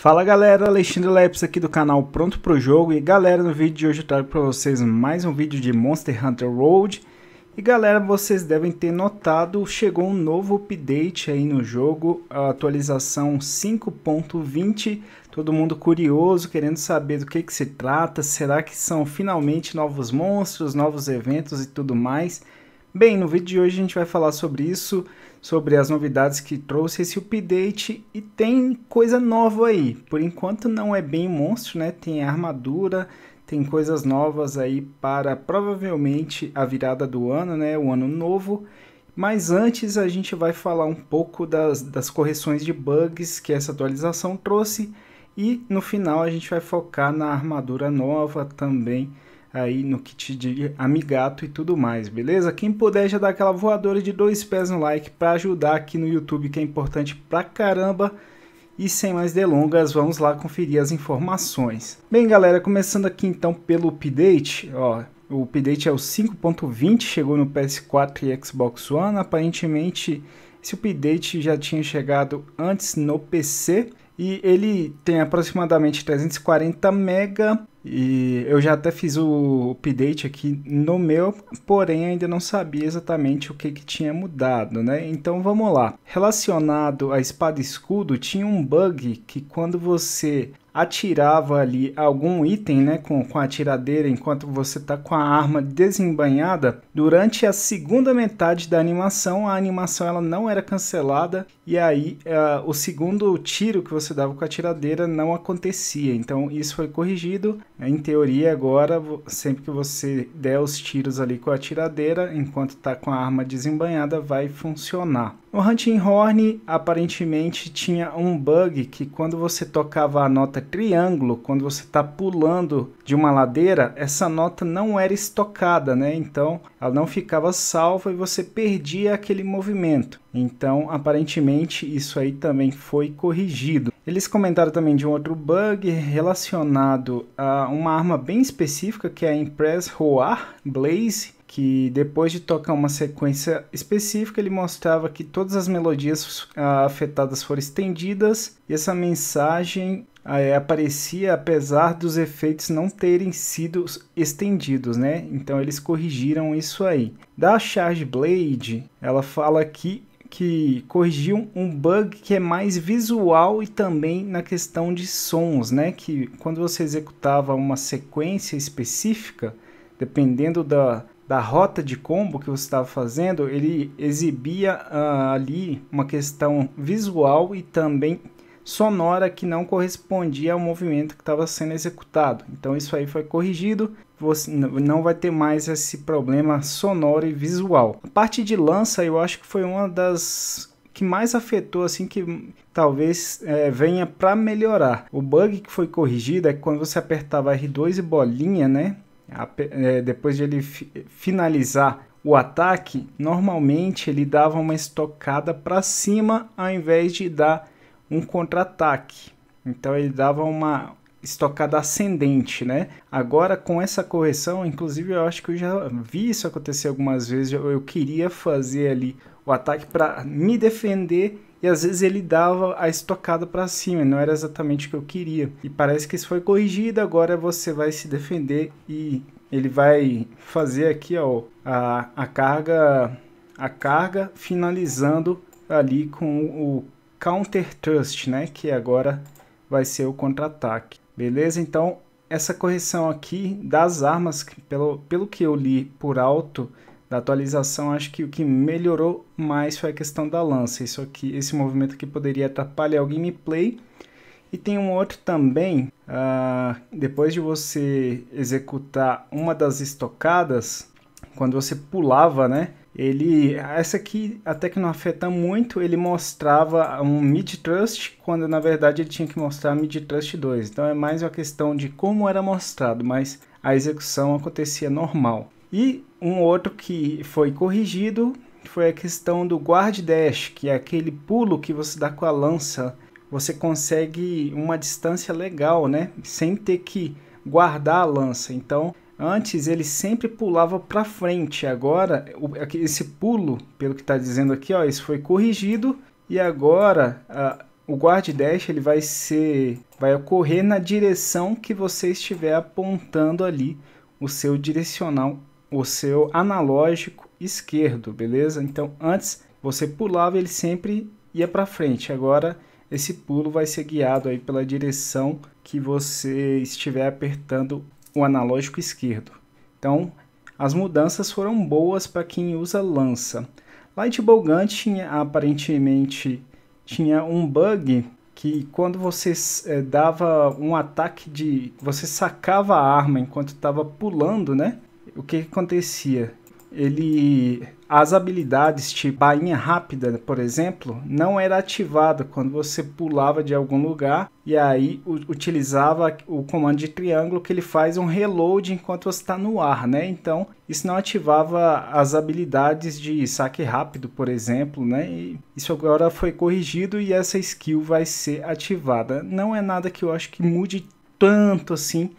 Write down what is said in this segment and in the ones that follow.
Fala galera, Alexandre Leps aqui do canal Pronto Pro Jogo e galera, no vídeo de hoje eu trago para vocês mais um vídeo de Monster Hunter World e galera, vocês devem ter notado, chegou um novo update aí no jogo, a atualização 5.20, todo mundo curioso, querendo saber do que que se trata, será que são finalmente novos monstros, novos eventos e tudo mais? Bem, no vídeo de hoje a gente vai falar sobre isso, sobre as novidades que trouxe esse update e tem coisa nova aí. Por enquanto não é bem monstro, né? Tem armadura, tem coisas novas aí para provavelmente a virada do ano, né? O ano novo. Mas antes a gente vai falar um pouco das, das correções de bugs que essa atualização trouxe e no final a gente vai focar na armadura nova também aí no kit de amigato e tudo mais, beleza? Quem puder já dá aquela voadora de dois pés no like para ajudar aqui no YouTube, que é importante pra caramba. E sem mais delongas, vamos lá conferir as informações. Bem, galera, começando aqui então pelo update, ó, o update é o 5.20, chegou no PS4 e Xbox One. Aparentemente, esse update já tinha chegado antes no PC e ele tem aproximadamente 340 mega e eu já até fiz o update aqui no meu, porém ainda não sabia exatamente o que, que tinha mudado, né? Então vamos lá. Relacionado à espada escudo, tinha um bug que quando você atirava ali algum item né, com, com a tiradeira enquanto você está com a arma desembanhada, durante a segunda metade da animação, a animação ela não era cancelada e aí uh, o segundo tiro que você dava com a tiradeira não acontecia. Então isso foi corrigido. Em teoria, agora, sempre que você der os tiros ali com a tiradeira, enquanto está com a arma desembanhada, vai funcionar. O Hunting Horn aparentemente tinha um bug que quando você tocava a nota triângulo, quando você está pulando de uma ladeira, essa nota não era estocada, né? Então ela não ficava salva e você perdia aquele movimento. Então aparentemente isso aí também foi corrigido. Eles comentaram também de um outro bug relacionado a uma arma bem específica que é a Impress Roar Blaze que depois de tocar uma sequência específica, ele mostrava que todas as melodias ah, afetadas foram estendidas e essa mensagem ah, é, aparecia apesar dos efeitos não terem sido estendidos, né? Então eles corrigiram isso aí. Da Charge Blade, ela fala aqui que corrigiu um bug que é mais visual e também na questão de sons, né? Que quando você executava uma sequência específica, dependendo da, da rota de combo que você estava fazendo, ele exibia uh, ali uma questão visual e também sonora que não correspondia ao movimento que estava sendo executado. Então isso aí foi corrigido, você não vai ter mais esse problema sonoro e visual. A parte de lança eu acho que foi uma das que mais afetou, assim, que talvez é, venha para melhorar. O bug que foi corrigido é que quando você apertava R2 e bolinha, né? É, depois de ele finalizar o ataque, normalmente ele dava uma estocada para cima ao invés de dar um contra-ataque. Então ele dava uma estocada ascendente, né? Agora com essa correção, inclusive eu acho que eu já vi isso acontecer algumas vezes. Eu, eu queria fazer ali o ataque para me defender e às vezes ele dava a estocada para cima, não era exatamente o que eu queria. E parece que isso foi corrigido, agora você vai se defender e ele vai fazer aqui ó, a, a carga a carga finalizando ali com o counter thrust, né, que agora vai ser o contra-ataque. Beleza? Então, essa correção aqui das armas, pelo, pelo que eu li por alto, da atualização, acho que o que melhorou mais foi a questão da lança. Isso aqui, esse movimento aqui poderia atrapalhar o gameplay. E tem um outro também, uh, depois de você executar uma das estocadas, quando você pulava, né? Ele, essa aqui até que não afeta muito, ele mostrava um mid trust, quando na verdade ele tinha que mostrar mid trust 2. Então é mais uma questão de como era mostrado, mas a execução acontecia normal. E um outro que foi corrigido foi a questão do guard dash, que é aquele pulo que você dá com a lança. Você consegue uma distância legal, né? Sem ter que guardar a lança. Então, antes ele sempre pulava para frente. Agora, esse pulo, pelo que está dizendo aqui, ó, isso foi corrigido. E agora, a, o guard dash ele vai ser, vai ocorrer na direção que você estiver apontando ali o seu direcional o seu analógico esquerdo, beleza? Então antes você pulava ele sempre ia para frente. Agora esse pulo vai ser guiado aí pela direção que você estiver apertando o analógico esquerdo. Então as mudanças foram boas para quem usa lança. Lightball Gun tinha aparentemente tinha um bug que quando você é, dava um ataque de você sacava a arma enquanto estava pulando, né? o que, que acontecia? Ele as habilidades tipo bainha rápida, por exemplo, não era ativada quando você pulava de algum lugar e aí utilizava o comando de triângulo que ele faz um reload enquanto você está no ar, né? Então isso não ativava as habilidades de saque rápido, por exemplo, né? E isso agora foi corrigido e essa skill vai ser ativada. Não é nada que eu acho que mude tanto assim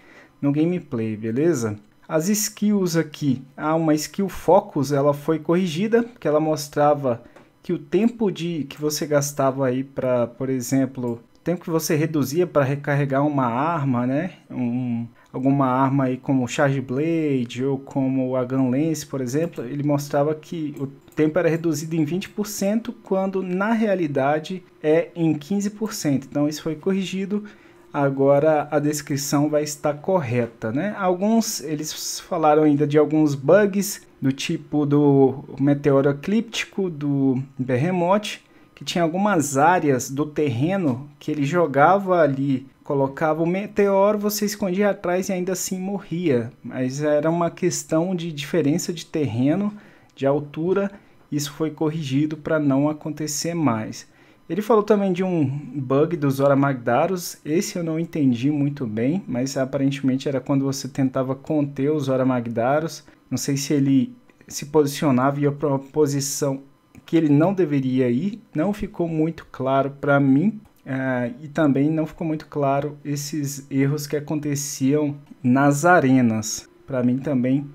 no gameplay, beleza? As skills aqui, há ah, uma skill focus, ela foi corrigida, que ela mostrava que o tempo de que você gastava aí para, por exemplo, o tempo que você reduzia para recarregar uma arma, né? Um, alguma arma aí como Charge Blade ou como a Gun Lance, por exemplo, ele mostrava que o tempo era reduzido em 20% quando na realidade é em 15%. Então isso foi corrigido agora a descrição vai estar correta, né? Alguns eles falaram ainda de alguns bugs do tipo do meteoro eclíptico do Berremote, que tinha algumas áreas do terreno que ele jogava ali, colocava o meteoro, você escondia atrás e ainda assim morria, mas era uma questão de diferença de terreno, de altura, isso foi corrigido para não acontecer mais. Ele falou também de um bug do Zora Magdaros. Esse eu não entendi muito bem, mas aparentemente era quando você tentava conter o Zora Magdaros. Não sei se ele se posicionava e ia para uma posição que ele não deveria ir. Não ficou muito claro para mim. Uh, e também não ficou muito claro esses erros que aconteciam nas arenas. Para mim também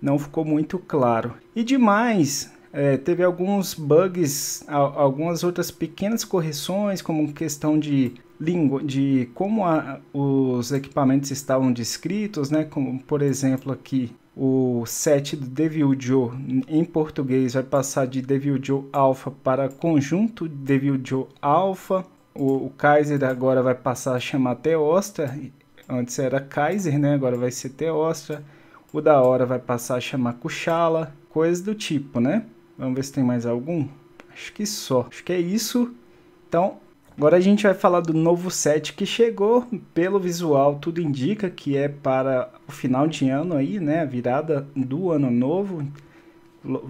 não ficou muito claro. E demais, é, teve alguns bugs, algumas outras pequenas correções, como questão de língua, de como a, os equipamentos estavam descritos, né? Como por exemplo aqui o set do Devil Joe em português vai passar de Devil Joe Alpha para conjunto Devil Joe Alpha. O, o Kaiser agora vai passar a chamar Teostra, antes era Kaiser, né? Agora vai ser Teostra. O da hora vai passar a chamar Kuchala, coisas do tipo, né? Vamos ver se tem mais algum. Acho que só. Acho que é isso. Então, agora a gente vai falar do novo set que chegou. Pelo visual, tudo indica que é para o final de ano aí, né? A virada do ano novo.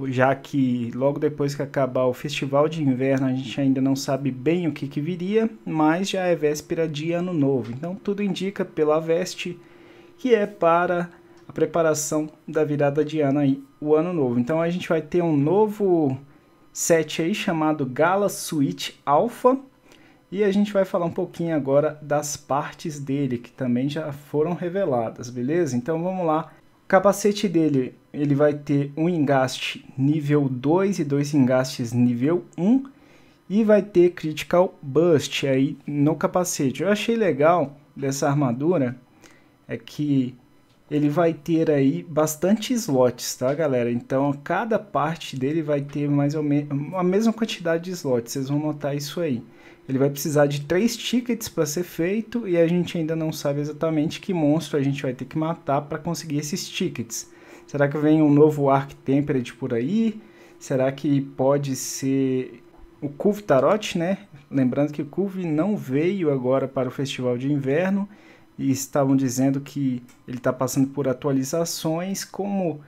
Já que logo depois que acabar o festival de inverno, a gente ainda não sabe bem o que, que viria, mas já é véspera de ano novo. Então, tudo indica pela veste que é para a preparação da virada de ano aí, o ano novo. Então a gente vai ter um novo set aí chamado Gala Suite Alpha e a gente vai falar um pouquinho agora das partes dele que também já foram reveladas, beleza? Então vamos lá. O capacete dele, ele vai ter um engaste nível 2 e dois engastes nível 1 e vai ter critical burst aí no capacete. Eu achei legal dessa armadura é que ele vai ter aí bastante slots, tá, galera? Então, cada parte dele vai ter mais ou menos a mesma quantidade de slots, vocês vão notar isso aí. Ele vai precisar de três tickets para ser feito e a gente ainda não sabe exatamente que monstro a gente vai ter que matar para conseguir esses tickets. Será que vem um novo Arc Temperate por aí? Será que pode ser o Cuve Tarot, né? Lembrando que o Cuve não veio agora para o Festival de Inverno e estavam dizendo que ele está passando por atualizações. Como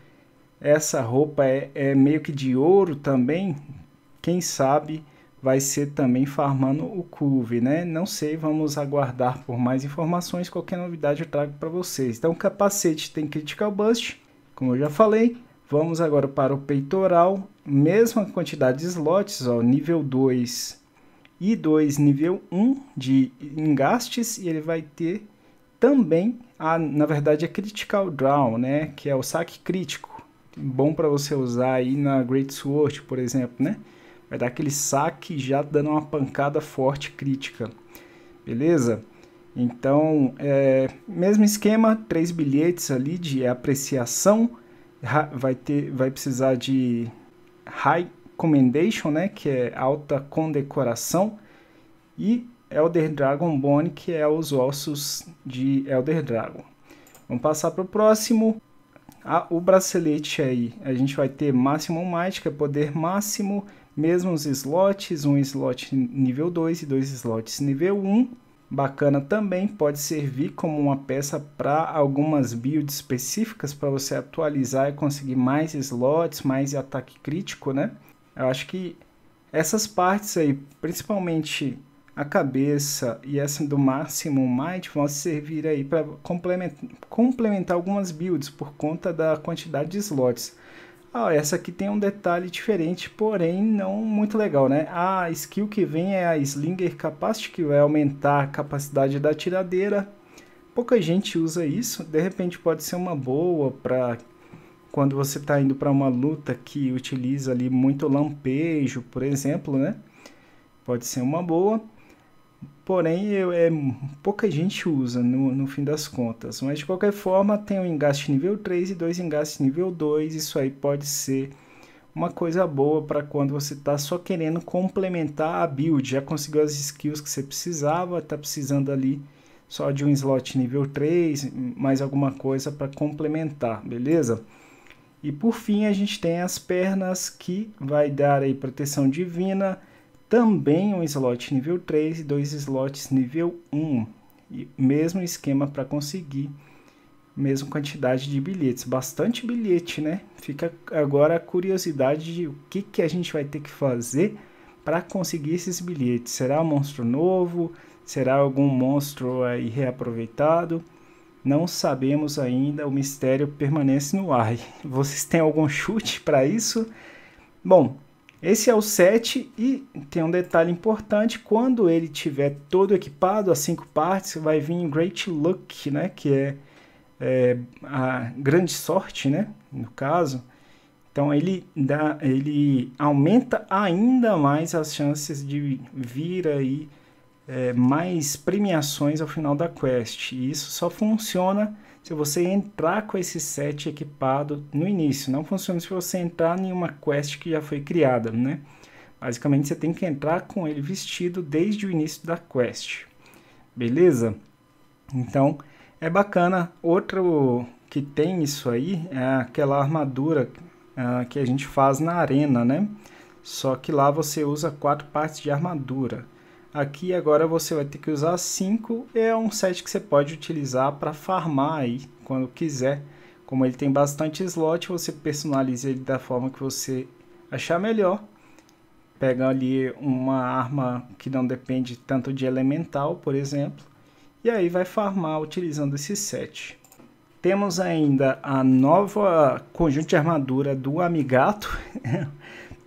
essa roupa é, é meio que de ouro também, quem sabe vai ser também farmando o Cuve, né? Não sei, vamos aguardar por mais informações. Qualquer novidade eu trago para vocês. Então, o capacete tem Critical Bust, como eu já falei. Vamos agora para o peitoral, mesma quantidade de slots, ó, nível 2 e 2, nível 1 de engastes, e ele vai ter também, a, na verdade, a Critical Draw, né? Que é o saque crítico. Bom para você usar aí na Great Sword, por exemplo, né? Vai dar aquele saque já dando uma pancada forte crítica. Beleza? Então, é, mesmo esquema, três bilhetes ali de apreciação. Vai, ter, vai precisar de High Commendation, né? Que é alta condecoração. E Elder Dragon Bone, que é os ossos de Elder Dragon. Vamos passar para o próximo. Ah, o bracelete aí, a gente vai ter máximo might, que é poder máximo, mesmos slots, um slot nível 2 e dois slots nível 1. Um. Bacana também, pode servir como uma peça para algumas builds específicas para você atualizar e conseguir mais slots, mais ataque crítico, né? Eu acho que essas partes aí, principalmente a cabeça e essa do máximo might vão servir aí para complementar, complementar algumas builds por conta da quantidade de slots. Ah, essa aqui tem um detalhe diferente, porém não muito legal, né? A skill que vem é a Slinger Capacity, que vai aumentar a capacidade da tiradeira. Pouca gente usa isso, de repente pode ser uma boa para quando você está indo para uma luta que utiliza ali muito lampejo, por exemplo, né? Pode ser uma boa. Porém, eu, é, pouca gente usa no, no fim das contas. Mas de qualquer forma, tem um engaste nível 3 e dois engastes nível 2. Isso aí pode ser uma coisa boa para quando você está só querendo complementar a build. Já conseguiu as skills que você precisava, está precisando ali só de um slot nível 3, mais alguma coisa para complementar, beleza? E por fim, a gente tem as pernas que vai dar aí proteção divina também um slot nível 3 e dois slots nível 1. E mesmo esquema para conseguir mesma quantidade de bilhetes. Bastante bilhete, né? Fica agora a curiosidade de o que, que a gente vai ter que fazer para conseguir esses bilhetes. Será um monstro novo? Será algum monstro aí reaproveitado? Não sabemos ainda, o mistério permanece no ar. Vocês têm algum chute para isso? Bom, esse é o 7 e tem um detalhe importante, quando ele tiver todo equipado, as cinco partes, vai vir Great Luck, né, que é, é a grande sorte, né, no caso. Então ele, dá, ele aumenta ainda mais as chances de vir aí é, mais premiações ao final da quest. E isso só funciona se você entrar com esse set equipado no início. Não funciona se você entrar em uma quest que já foi criada, né? Basicamente, você tem que entrar com ele vestido desde o início da quest. Beleza? Então, é bacana. Outro que tem isso aí é aquela armadura uh, que a gente faz na arena, né? Só que lá você usa quatro partes de armadura. Aqui agora você vai ter que usar 5, é um set que você pode utilizar para farmar aí quando quiser. Como ele tem bastante slot, você personaliza ele da forma que você achar melhor. Pega ali uma arma que não depende tanto de elemental, por exemplo, e aí vai farmar utilizando esse set. Temos ainda a nova conjunto de armadura do Amigato.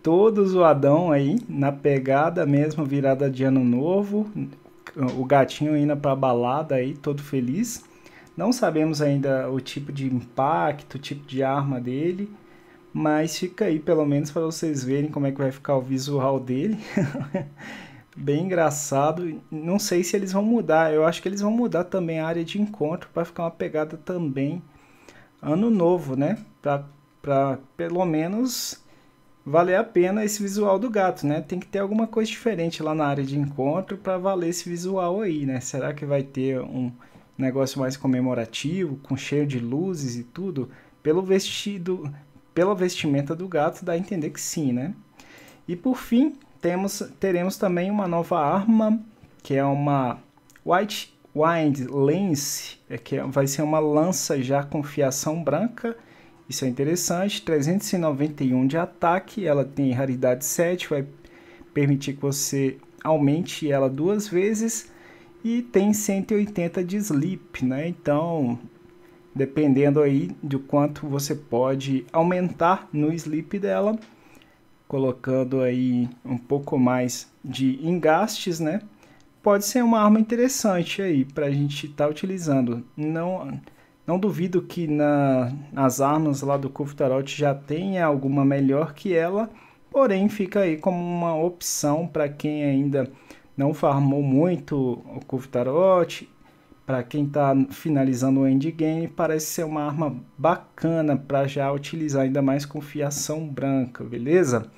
todo zoadão aí, na pegada mesmo, virada de ano novo, o gatinho indo pra balada aí, todo feliz. Não sabemos ainda o tipo de impacto, o tipo de arma dele, mas fica aí pelo menos para vocês verem como é que vai ficar o visual dele. Bem engraçado. Não sei se eles vão mudar. Eu acho que eles vão mudar também a área de encontro para ficar uma pegada também ano novo, né? Para pelo menos valer a pena esse visual do gato, né? Tem que ter alguma coisa diferente lá na área de encontro para valer esse visual aí, né? Será que vai ter um negócio mais comemorativo, com cheio de luzes e tudo? Pelo vestido, pela vestimenta do gato dá a entender que sim, né? E por fim, temos, teremos também uma nova arma, que é uma White Wind Lance, é que é, vai ser uma lança já com fiação branca isso é interessante. 391 de ataque, ela tem raridade 7, vai permitir que você aumente ela duas vezes. E tem 180 de sleep, né? Então, dependendo aí do quanto você pode aumentar no sleep dela, colocando aí um pouco mais de engastes, né? Pode ser uma arma interessante aí para a gente estar tá utilizando. Não não duvido que na, as armas lá do Kuftarot já tenha alguma melhor que ela, porém fica aí como uma opção para quem ainda não farmou muito o Kuftarot, para quem está finalizando o endgame, parece ser uma arma bacana para já utilizar ainda mais com fiação branca, beleza?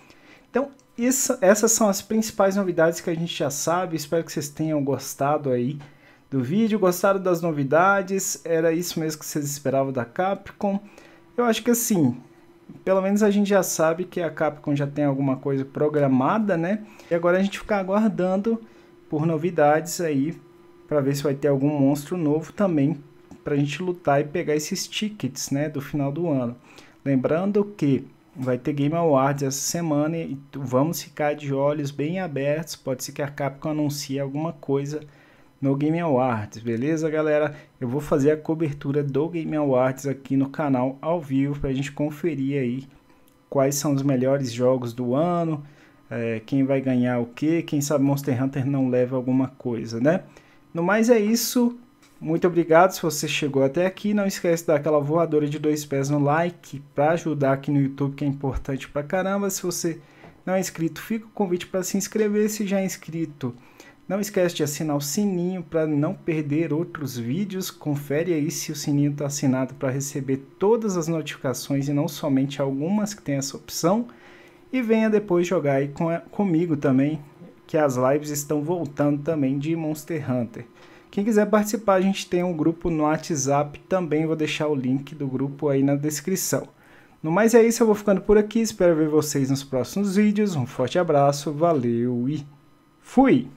Então, isso, essas são as principais novidades que a gente já sabe, espero que vocês tenham gostado aí do vídeo, gostaram das novidades, era isso mesmo que vocês esperavam da Capcom. Eu acho que assim, pelo menos a gente já sabe que a Capcom já tem alguma coisa programada, né? E agora a gente fica aguardando por novidades aí para ver se vai ter algum monstro novo também para a gente lutar e pegar esses tickets, né, do final do ano. Lembrando que vai ter Game Awards essa semana e vamos ficar de olhos bem abertos, pode ser que a Capcom anuncie alguma coisa no Game Awards, beleza, galera? Eu vou fazer a cobertura do Game Awards aqui no canal ao vivo para a gente conferir aí quais são os melhores jogos do ano, é, quem vai ganhar o que, quem sabe Monster Hunter não leva alguma coisa, né? No mais é isso. Muito obrigado se você chegou até aqui. Não esquece de dar aquela voadora de dois pés no like para ajudar aqui no YouTube, que é importante pra caramba. Se você não é inscrito, fica o convite para se inscrever. Se já é inscrito, não esquece de assinar o sininho para não perder outros vídeos. Confere aí se o sininho está assinado para receber todas as notificações e não somente algumas que tem essa opção. E venha depois jogar aí com, comigo também, que as lives estão voltando também de Monster Hunter. Quem quiser participar, a gente tem um grupo no WhatsApp também. Vou deixar o link do grupo aí na descrição. No mais é isso, eu vou ficando por aqui. Espero ver vocês nos próximos vídeos. Um forte abraço, valeu e fui!